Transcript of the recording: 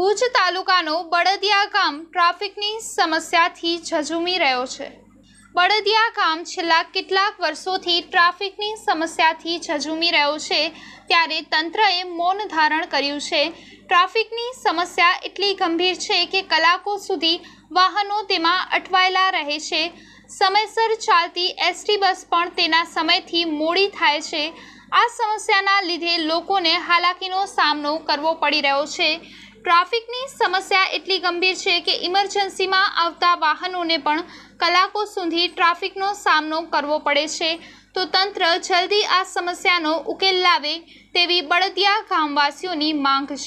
ભુજ તાલુકાનો બળદિયા ગામ ટ્રાફિકની સમસ્યાથી ઝઝુમી રહ્યો છે બળદિયા ગામ છેલ્લા કેટલાક વર્ષોથી ટ્રાફિકની સમસ્યાથી ઝઝુમી રહ્યો છે ત્યારે તંત્રએ મૌન ધારણ કર્યું છે ટ્રાફિકની સમસ્યા એટલી ગંભીર છે કે કલાકો સુધી વાહનો તેમાં અટવાયેલા રહે છે સમયસર ચાલતી એસટી બસ પણ તેના સમયથી મોડી થાય છે આ સમસ્યાના લીધે લોકોને હાલાકીનો સામનો કરવો પડી રહ્યો છે ટ્રાફિકની સમસ્યા એટલી ગંભીર છે કે ઇમરજન્સીમાં આવતા વાહનોને પણ કલાકો સુધી ટ્રાફિકનો સામનો કરવો પડે છે તો તંત્ર જલ્દી આ સમસ્યાનો ઉકેલ લાવે તેવી બળદિયા ગામવાસીઓની માંગ છે